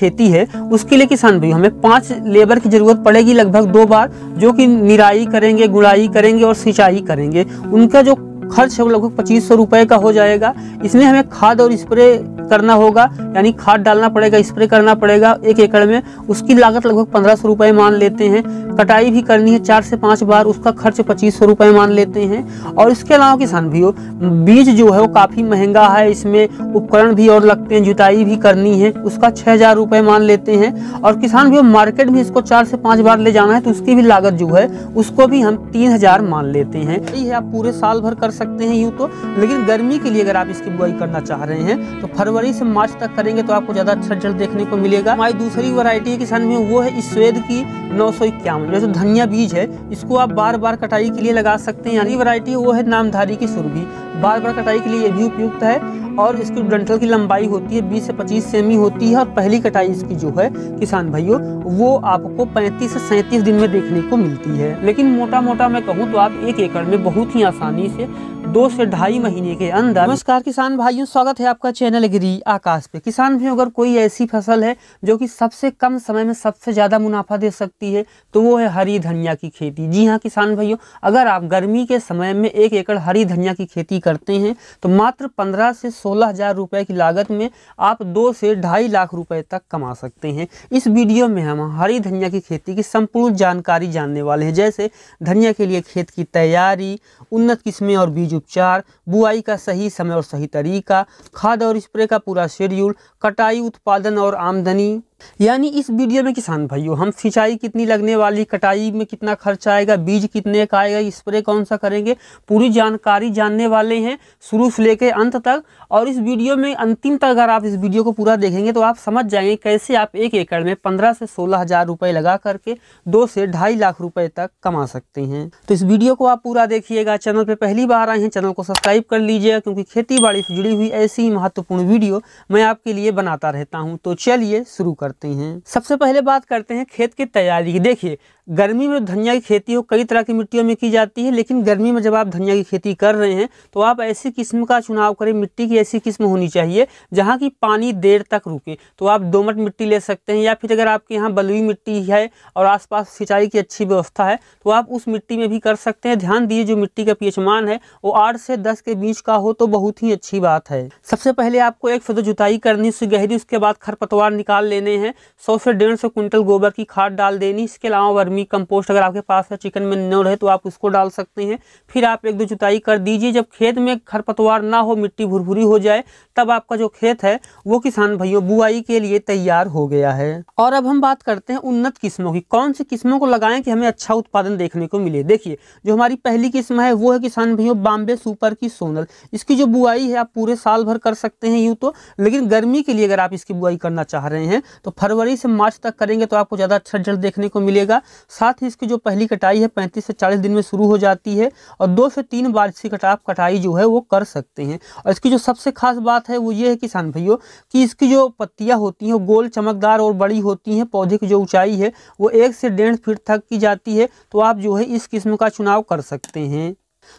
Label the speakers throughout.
Speaker 1: खेती है उसके लिए किसान भाई हमें पांच लेबर की ज़रूरत पड़ेगी लगभग दो बार जो कि निराई करेंगे गुड़ाई करेंगे और सिंचाई करेंगे उनका जो खर्च लगभग पच्चीस सौ रुपये का हो जाएगा इसमें हमें खाद और स्प्रे करना होगा यानी खाद डालना पड़ेगा स्प्रे करना पड़ेगा एक एकड़ में उसकी लागत लगभग पंद्रह सौ रुपये मान लेते हैं कटाई भी करनी है चार से पाँच बार उसका खर्च पच्चीस सौ रुपये मान लेते हैं और इसके अलावा किसान भी हो बीज जो है वो काफ़ी महंगा है इसमें उपकरण भी और लगते हैं जुताई भी करनी है उसका छः हज़ार रुपये मान लेते हैं और किसान भी हो मार्केट में इसको चार से पाँच बार ले जाना है तो उसकी भी लागत जो है उसको भी हम तीन हज़ार मान लेते हैं यही है आप पूरे साल भर कर सकते हैं यूँ तो लेकिन गर्मी के लिए अगर आप इसकी बुआई करना चाह रहे हैं तो फरवरी से मार्च तक करेंगे तो आपको ज़्यादा अच्छा रिजल्ट देखने को मिलेगा हमारी दूसरी वरायटी है किसान में वो है इस स्वेद की नौ सौ इक्यावन जो तो धनिया बीज है इसको आप बार बार कटाई के लिए लगा सकते हैं यानी वरायटी वो है नामधारी की सुरभि बार बार कटाई के लिए ये भी उपयुक्त है और इसकी डंठल की लंबाई होती है 20 से 25 सेमी होती है और पहली कटाई इसकी जो है किसान भाइयों वो आपको 35 से 37 दिन में देखने को मिलती है लेकिन मोटा मोटा मैं कहूँ तो आप एक एकड़ में बहुत ही आसानी से दो से ढाई महीने के अंदर नमस्कार किसान भाइयों स्वागत है आपका चैनल गिरी आकाश पे किसान भाइयों अगर कोई ऐसी फसल है जो कि सबसे कम समय में सबसे ज़्यादा मुनाफा दे सकती है तो वो है हरी धनिया की खेती जी हाँ किसान भाइयों अगर आप गर्मी के समय में एक एकड़ हरी धनिया की खेती करते हैं तो मात्र पंद्रह से सोलह सोलह हज़ार रुपये की लागत में आप दो से ढाई लाख रुपए तक कमा सकते हैं इस वीडियो में हम हरी धनिया की खेती की संपूर्ण जानकारी जानने वाले हैं जैसे धनिया के लिए खेत की तैयारी उन्नत किस्में और बीज उपचार बुआई का सही समय और सही तरीका खाद और स्प्रे का पूरा शेड्यूल कटाई उत्पादन और आमदनी यानी इस वीडियो में किसान भाइयों हम सिंचाई कितनी लगने वाली कटाई में कितना खर्च आएगा बीज कितने का आएगा स्प्रे कौन सा करेंगे पूरी जानकारी जानने वाले हैं शुरू से लेकर अंत तक और इस वीडियो में अंतिम तक अगर आप इस वीडियो को पूरा देखेंगे तो आप समझ जाएंगे कैसे आप एक एकड़ में पंद्रह से सोलह हज़ार रुपए लगा करके दो से ढाई लाख रुपए तक कमा सकते हैं तो इस वीडियो को आप पूरा देखिएगा चैनल पर पहली बार आए हैं चैनल को सब्सक्राइब कर लीजिएगा क्योंकि खेती बाड़ी से जुड़ी हुई ऐसी ही महत्वपूर्ण वीडियो मैं आपके लिए बनाता रहता हूँ तो चलिए शुरू कर करते हैं सबसे पहले बात करते हैं खेत की तैयारी की देखिए गर्मी में धनिया की खेती हो कई तरह की मिट्टियों में की जाती है लेकिन गर्मी में जब आप धनिया की खेती कर रहे हैं तो आप ऐसी किस्म का चुनाव करें मिट्टी की ऐसी किस्म होनी चाहिए जहाँ की पानी देर तक रुके तो आप दोमट मिट्टी ले सकते हैं या फिर अगर आपके यहाँ बलुई मिट्टी है और आसपास सिंचाई की अच्छी व्यवस्था है तो आप उस मिट्टी में भी कर सकते हैं ध्यान दिए जो मिट्टी का पीएचमान है वो आठ से दस के बीच का हो तो बहुत ही अच्छी बात है सबसे पहले आपको एक फुट जुताई करनी उससे गहरी उसके बाद खरपतवार निकाल लेने हैं सौ से डेढ़ सौ क्विंटल गोबर की खाद डाल देनी इसके अलावा वर्मी वर्मी कंपोस्ट अगर आपके पास है चिकन में नल है तो आप उसको डाल सकते हैं फिर आप एक दो जुताई कर दीजिए जब खेत में खरपतवार ना हो मिट्टी भुरभुरी हो जाए तब आपका जो खेत है वो किसान भाइयों बुआई के लिए तैयार हो गया है और अब हम बात करते हैं उन्नत किस्मों की कौन सी किस्मों को लगाएं कि हमें अच्छा उत्पादन देखने को मिले देखिए जो हमारी पहली किस्म है वो है किसान भाइयों बॉम्बे सुपर की सोनल इसकी जो बुआई है आप पूरे साल भर कर सकते हैं यूँ तो लेकिन गर्मी के लिए अगर आप इसकी बुआई करना चाह रहे हैं तो फरवरी से मार्च तक करेंगे तो आपको ज़्यादा अच्छा रिजल्ट देखने को मिलेगा साथ ही इसकी जो पहली कटाई है पैंतीस से चालीस दिन में शुरू हो जाती है और दो से तीन बार इसकी कटाप कटाई जो है वो कर सकते हैं और इसकी जो सबसे खास बात है वो ये है किसान भाइयों कि इसकी जो पत्तियाँ होती हैं वो गोल चमकदार और बड़ी होती हैं पौधे की जो ऊँचाई है वो एक से डेढ़ फीट तक की जाती है तो आप जो है इस किस्म का चुनाव कर सकते हैं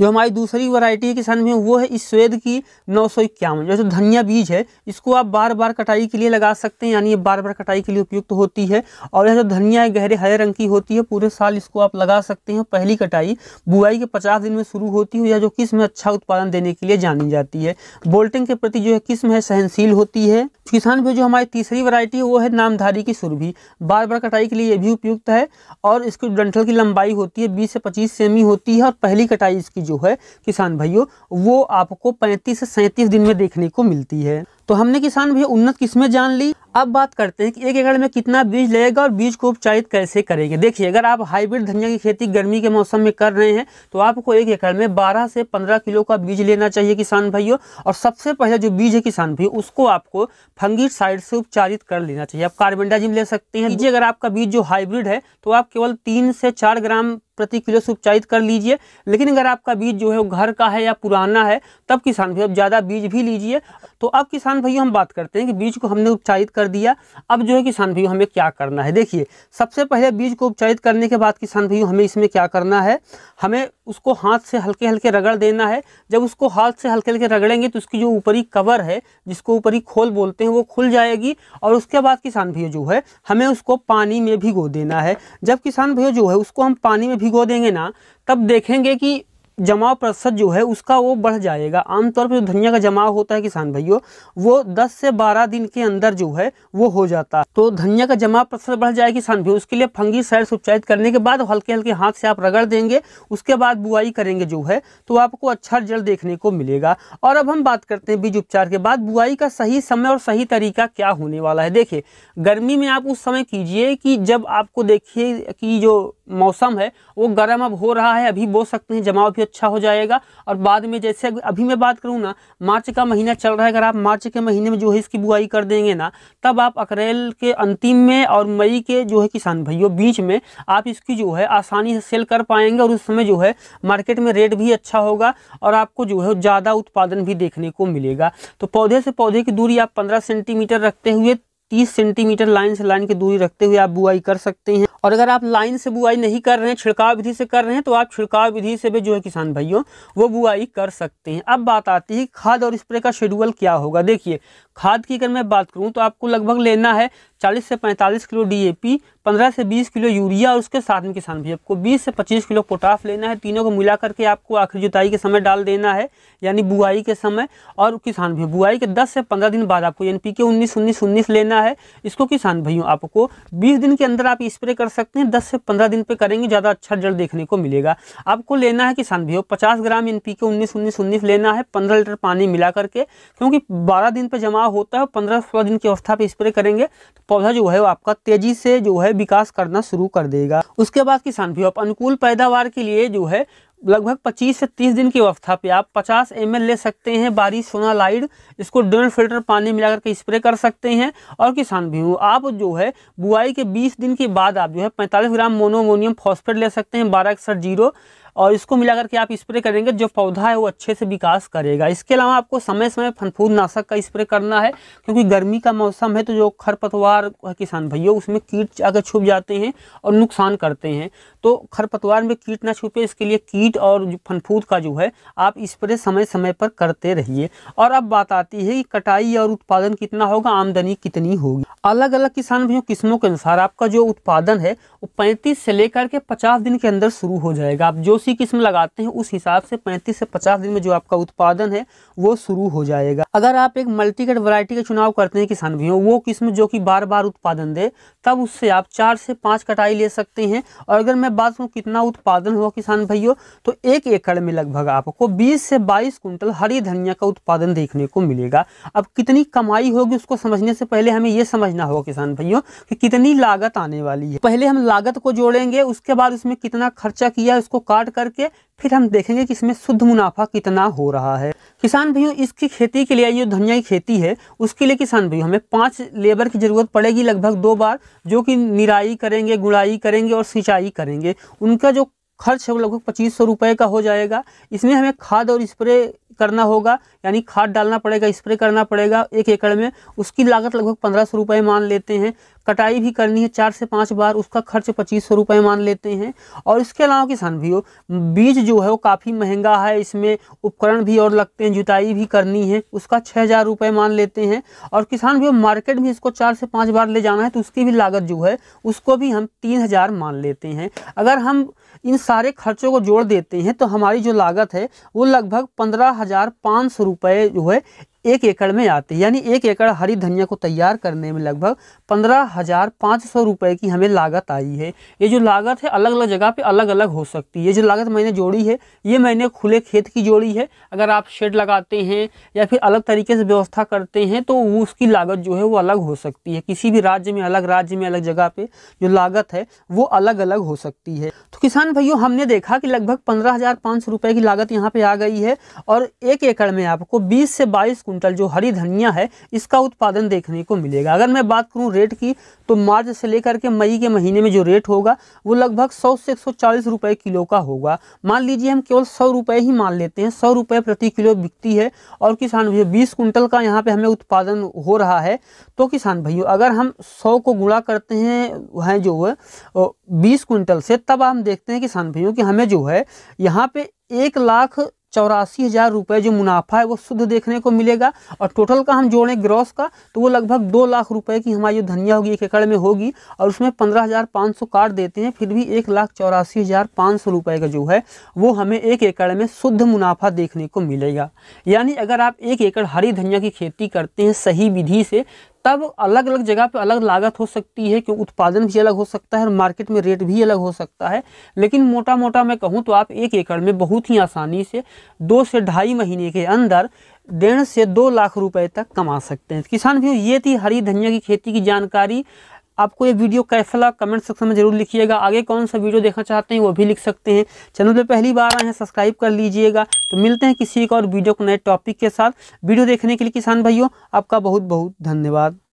Speaker 1: जो हमारी दूसरी वैरायटी है किसान में वो है इस स्वेद की नौ सौ इक्यावन जो धनिया बीज है इसको आप बार बार कटाई के लिए लगा सकते हैं यानी ये बार बार कटाई के लिए उपयुक्त तो होती है और यह जो धनिया है गहरे हरे रंग की होती है पूरे साल इसको आप लगा सकते हैं पहली कटाई बुआई के पचास दिन में शुरू होती है यह जो किस्म अच्छा उत्पादन देने के लिए जानी जाती है बोल्टिंग के प्रति जो है किस्म है सहनशील होती है किसान में जो हमारी तीसरी वरायटी है वो है नामधारी की सुरभि बार बार कटाई के लिए ये भी उपयुक्त है और इसकी डंठल की लंबाई होती है बीस से पच्चीस सेमी होती है और पहली कटाई की जो है किसान भाइयों वो आपको पैंतीस से सैंतीस दिन में देखने को मिलती है तो हमने किसान भैया उन्नत किस्में जान ली अब बात करते हैं कि एक एकड़ में कितना बीज लगेगा और बीज को उपचारित कैसे करेंगे देखिए अगर आप हाइब्रिड धनिया की खेती गर्मी के मौसम में कर रहे हैं तो आपको एक एकड़ में 12 से 15 किलो का बीज लेना चाहिए किसान भाइयों और सबसे पहले जो बीज है किसान भाइयों उसको आपको फंगी साइड से उपचारित कर लेना चाहिए आप कार्बेंडाजिम ले सकते हैं जी अगर आपका बीज जो हाइब्रिड है तो आप केवल तीन से चार ग्राम प्रति किलो से उपचारित कर लीजिए लेकिन अगर आपका बीज जो है घर का है या पुराना है तब किसान भाई आप ज़्यादा बीज भी लीजिए तो अब किसान भाइयों हम बात करते हैं कि बीज को हमने उपचारित कर दिया अब जो है किसान भाइयों हमें क्या करना है देखिए सबसे पहले बीज को उपचारित करने के बाद किसान भाइयों हमें इसमें क्या करना है हमें उसको हाथ से हल्के हल्के रगड़ देना है जब उसको हाथ से हल्के हल्के रगड़ेंगे तो उसकी जो ऊपरी कवर है जिसको ऊपरी खोल बोलते हैं वो खुल जाएगी और उसके बाद किसान भैया जो है हमें उसको पानी में भिगो देना है जब किसान भैया जो है उसको हम पानी में भिगो देंगे ना तब देखेंगे कि जमाव प्रतिशत जो है उसका वो बढ़ जाएगा आमतौर पर जो धनिया का जमाव होता है किसान भाइयों वो 10 से 12 दिन के अंदर जो है वो हो जाता है तो धनिया का जमाव प्रतिशत बढ़ जाए किसान भाई उसके लिए फंगी साइड उपचारित करने के बाद हल्के हल्के हाथ से आप रगड़ देंगे उसके बाद बुआई करेंगे जो है तो आपको अच्छा रिजल्ट देखने को मिलेगा और अब हम बात करते हैं बीज उपचार के बाद बुआई का सही समय और सही तरीका क्या होने वाला है देखिए गर्मी में आप उस समय कीजिए कि जब आपको देखिए कि जो मौसम है वो गर्म अब हो रहा है अभी बो सकते हैं जमाव काफ़ी अच्छा हो जाएगा और बाद में जैसे अभी मैं बात करूँ ना मार्च का महीना चल रहा है अगर आप मार्च के महीने में जो है इसकी बुआई कर देंगे ना तब आप अप्रैल के अंतिम में और मई के जो है किसान भाइयों बीच में आप इसकी जो है आसानी से सेल कर पाएंगे और उस समय जो है मार्केट में रेट भी अच्छा होगा और आपको जो है ज़्यादा उत्पादन भी देखने को मिलेगा तो पौधे से पौधे की दूरी आप पंद्रह सेंटीमीटर रखते हुए 30 सेंटीमीटर लाइन से लाइन की दूरी रखते हुए आप बुआई कर सकते हैं और अगर आप लाइन से बुआई नहीं कर रहे हैं छिड़काव विधि से कर रहे हैं तो आप छिड़काव विधि से भी जो है किसान भाइयों वो बुआई कर सकते हैं अब बात आती है खाद और स्प्रे का शेड्यूल क्या होगा देखिए खाद की अगर मैं बात करूँ तो आपको लगभग लेना है 40 से 45 किलो डीएपी 15 से 20 किलो यूरिया और उसके साथ में किसान भी आपको 20 से 25 किलो पोटास लेना है तीनों को मिला करके आपको आखिरी जुताई के समय डाल देना है यानी बुआई के समय और किसान भी बुआई के 10 से 15 दिन बाद आपको एन पी के उन्नीस उन्नीस उन्नीस लेना है इसको किसान भाइयों आपको बीस दिन के अंदर आप स्प्रे कर सकते हैं दस से पंद्रह दिन पर करेंगे ज़्यादा अच्छा जल देखने को मिलेगा आपको लेना है किसान भाइयों पचास ग्राम एन पी के उन्नीस उन्नीस उन्नीस लेना है पंद्रह लीटर पानी मिला करके क्योंकि बारह दिन पर जमा माह हाँ, होता है पंद्रह सोलह दिन की अवस्था पे स्प्रे करेंगे तो पौधा जो है वो आपका तेजी से जो है विकास करना शुरू कर देगा उसके बाद किसान भी आप अनुकूल पैदावार के लिए जो है लगभग 25 से 30 दिन की अवस्था पे आप 50 एम ले सकते हैं बारिश सोना सोनालाइड इसको ड्रेन फिल्टर पानी मिलाकर के स्प्रे कर सकते हैं और किसान भी हूँ आप जो है बुआई के 20 दिन के बाद आप जो है 45 ग्राम मोनोमोनियम फॉस्फेट ले सकते हैं बारह एक जीरो और इसको मिला करके आप स्प्रे करेंगे जो पौधा है वो अच्छे से विकास करेगा इसके अलावा आपको समय समय फनफूद नाशक का स्प्रे करना है क्योंकि गर्मी का मौसम है तो जो खरपतवार किसान भैया उसमें कीट अगर छुप जाते हैं और नुकसान करते हैं तो खरपतवार में कीट ना छुपे इसके लिए कीट और फनफूद का जो है आप स्प्रे समय समय पर करते रहिए और अब बात आती है कि कटाई और उत्पादन कितना होगा आमदनी कितनी होगी अलग अलग किसान भैया किस्मों के अनुसार आपका जो उत्पादन है वो पैंतीस से लेकर के पचास दिन के अंदर शुरू हो जाएगा आप जो सी किस्म लगाते हैं उस हिसाब से 35 से 50 दिन में जो आपका उत्पादन है वो शुरू हो जाएगा अगर आप एक मल्टीकट वरायटी का चुनाव करते हैं किसान भी वो किस्म जो कि बार बार उत्पादन दे तब उससे आप चार से पाँच कटाई ले सकते हैं और अगर मैं बात करूँ कितना उत्पादन हुआ किसान भाइयों तो एक एकड़ में लगभग आपको बीस से बाईस कुंटल हरी धनिया का उत्पादन देखने को मिलेगा अब कितनी कमाई होगी उसको समझने से पहले हमें यह समझना होगा किसान भाइयों कि कितनी लागत आने वाली है पहले हम लागत को जोड़ेंगे उसके बाद उसमें कितना खर्चा किया उसको काट करके फिर हम देखेंगे कि इसमें शुद्ध मुनाफा कितना हो रहा है किसान भाइयों इसकी खेती के लिए जो धनिया की खेती है उसके लिए किसान भाइयों हमें पांच लेबर की ज़रूरत पड़ेगी लगभग दो बार जो कि निराई करेंगे गुड़ाई करेंगे और सिंचाई करेंगे उनका जो खर्च है वो लगभग पच्चीस सौ रुपये का हो जाएगा इसमें हमें खाद और स्प्रे करना होगा यानी खाद डालना पड़ेगा स्प्रे करना पड़ेगा एक एकड़ में उसकी लागत लगभग पंद्रह सौ रुपये मान लेते हैं कटाई भी करनी है चार से पाँच बार उसका खर्च पच्चीस सौ रुपये मान लेते हैं और इसके अलावा किसान भी हो बीज जो है वो काफ़ी महंगा है इसमें उपकरण भी और लगते हैं जुताई भी करनी है उसका छः हज़ार रुपये मान लेते हैं और किसान भी मार्केट में इसको चार से पाँच बार ले जाना है तो उसकी भी लागत जो है उसको भी हम तीन हज़ार मान लेते हैं अगर हम इन सारे खर्चों को जोड़ देते हैं तो हमारी जो लागत है वो लगभग पंद्रह हज़ार पाँच सौ रुपये जो है एक एकड़ में आते यानी एक एकड़ हरी धनिया को तैयार करने में लगभग पंद्रह हज़ार पाँच सौ रुपये की हमें लागत आई है ये जो लागत है अलग अलग जगह पे अलग अलग हो सकती है ये जो लागत मैंने जोड़ी है ये मैंने खुले खेत की जोड़ी है अगर आप शेड लगाते हैं या फिर अलग तरीके से व्यवस्था करते हैं तो उसकी लागत जो है वो अलग हो सकती है किसी भी राज्य में अलग राज्य में अलग जगह पर जो लागत है वो अलग अलग हो सकती है तो किसान भाइयों हमने देखा कि लगभग पंद्रह हज़ार पाँच सौ रुपये की लागत यहाँ पर आ गई है और एक एकड़ में आपको बीस से बाईस कुंटल जो हरी धनिया है इसका उत्पादन देखने को मिलेगा अगर मैं बात करूँ रेट की तो मार्च से लेकर के मई के महीने में जो रेट होगा वो लगभग सौ से एक रुपये किलो का होगा मान लीजिए हम केवल सौ रुपये ही मान लेते हैं सौ रुपये प्रति किलो बिकती है और किसान भैया बीस कुंटल का यहाँ पर हमें उत्पादन हो रहा है तो किसान भैया अगर हम सौ को गुणा करते हैं हैं जो है बीस कुंटल से तब हम देखते हैं किसान भाइयों कि हमें जो है यहाँ पे एक लाख चौरासी हज़ार रुपये जो मुनाफा है वो शुद्ध देखने को मिलेगा और टोटल का हम जोड़ें ग्रॉस का तो वो लगभग दो लाख रुपए की हमारी जो धनिया होगी एक एकड़ में होगी और उसमें पंद्रह हज़ार पाँच सौ काट देते हैं फिर भी एक लाख चौरासी हज़ार पाँच सौ रुपये का जो है वो हमें एक एकड़ में शुद्ध मुनाफा देखने को मिलेगा यानी अगर आप एक एकड़ हरी धनिया की खेती करते हैं सही विधि से तब अलग अलग जगह पे अलग लागत हो सकती है क्योंकि उत्पादन भी अलग हो सकता है और मार्केट में रेट भी अलग हो सकता है लेकिन मोटा मोटा मैं कहूँ तो आप एक एकड़ में बहुत ही आसानी से दो से ढाई महीने के अंदर डेढ़ से दो लाख रुपए तक कमा सकते हैं किसान भी ये थी हरी धनिया की खेती की जानकारी आपको ये वीडियो कैसा लगा कमेंट सेक्शन में जरूर लिखिएगा आगे कौन सा वीडियो देखना चाहते हैं वो भी लिख सकते हैं चैनल पे पहली बार आए हैं सब्सक्राइब कर लीजिएगा तो मिलते हैं किसी एक और वीडियो को नए टॉपिक के साथ वीडियो देखने के लिए किसान भाइयों आपका बहुत बहुत धन्यवाद